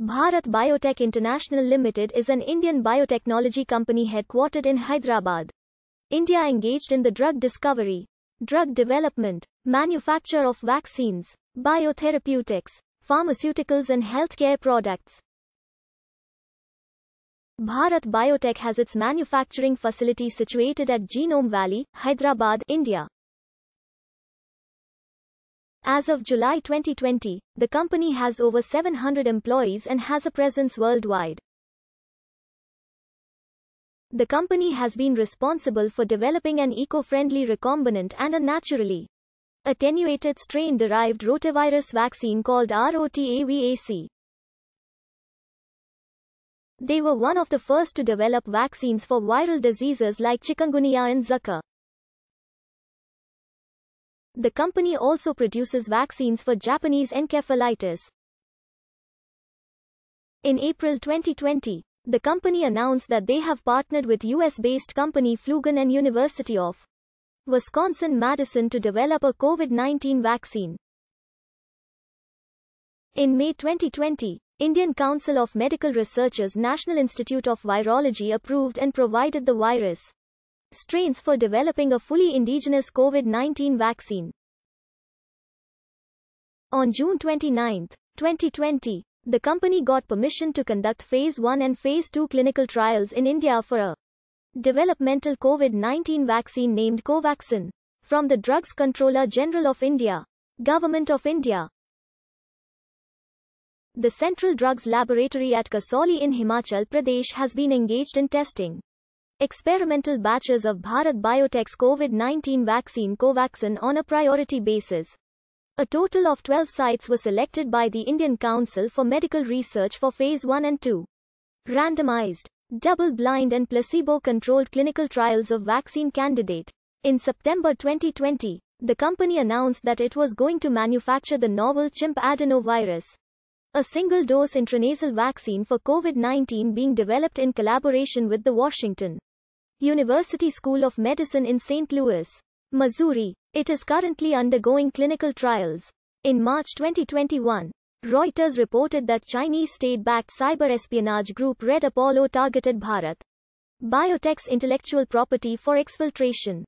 Bharat Biotech International Limited is an Indian biotechnology company headquartered in Hyderabad. India engaged in the drug discovery, drug development, manufacture of vaccines, biotherapeutics, pharmaceuticals and healthcare products. Bharat Biotech has its manufacturing facility situated at Genome Valley, Hyderabad, India. As of July 2020, the company has over 700 employees and has a presence worldwide. The company has been responsible for developing an eco-friendly recombinant and a naturally attenuated strain-derived rotavirus vaccine called ROTAVAC. They were one of the first to develop vaccines for viral diseases like chikungunya and Zika. The company also produces vaccines for Japanese encephalitis. In April 2020, the company announced that they have partnered with US-based company Flugen and University of Wisconsin-Madison to develop a COVID-19 vaccine. In May 2020, Indian Council of Medical Researchers National Institute of Virology approved and provided the virus strains for developing a fully indigenous COVID-19 vaccine. On June 29, 2020, the company got permission to conduct Phase 1 and Phase 2 clinical trials in India for a developmental COVID-19 vaccine named Covaxin. From the Drugs Controller General of India, Government of India. The Central Drugs Laboratory at Kasauli in Himachal Pradesh has been engaged in testing experimental batches of Bharat Biotech's COVID-19 vaccine Covaxin on a priority basis. A total of 12 sites were selected by the Indian Council for Medical Research for Phase 1 and 2. Randomized, double-blind and placebo-controlled clinical trials of vaccine candidate. In September 2020, the company announced that it was going to manufacture the novel chimp adenovirus, a single-dose intranasal vaccine for COVID-19 being developed in collaboration with the Washington University School of Medicine in St. Louis, Missouri. It is currently undergoing clinical trials. In March 2021, Reuters reported that Chinese state-backed cyber espionage group Red Apollo targeted Bharat Biotech's intellectual property for exfiltration.